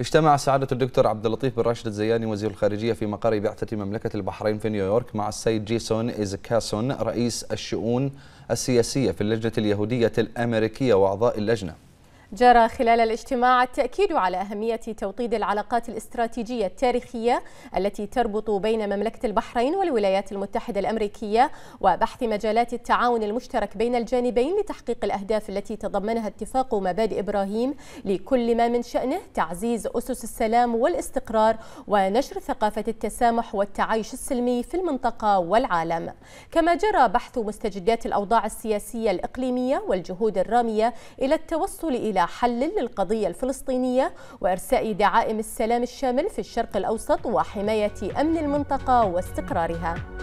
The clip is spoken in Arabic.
اجتمع سعادة الدكتور عبد اللطيف بن راشد الزياني وزير الخارجية في مقر بعثة مملكة البحرين في نيويورك مع السيد جيسون إزكاسون رئيس الشؤون السياسية في اللجنة اليهودية الأمريكية وأعضاء اللجنة جرى خلال الاجتماع التأكيد على أهمية توطيد العلاقات الاستراتيجية التاريخية التي تربط بين مملكة البحرين والولايات المتحدة الأمريكية وبحث مجالات التعاون المشترك بين الجانبين لتحقيق الأهداف التي تضمنها اتفاق مبادئ إبراهيم لكل ما من شأنه تعزيز أسس السلام والاستقرار ونشر ثقافة التسامح والتعايش السلمي في المنطقة والعالم كما جرى بحث مستجدات الأوضاع السياسية الإقليمية والجهود الرامية إلى التوصل إلى إلى حل للقضية الفلسطينية وإرساء دعائم السلام الشامل في الشرق الأوسط وحماية أمن المنطقة واستقرارها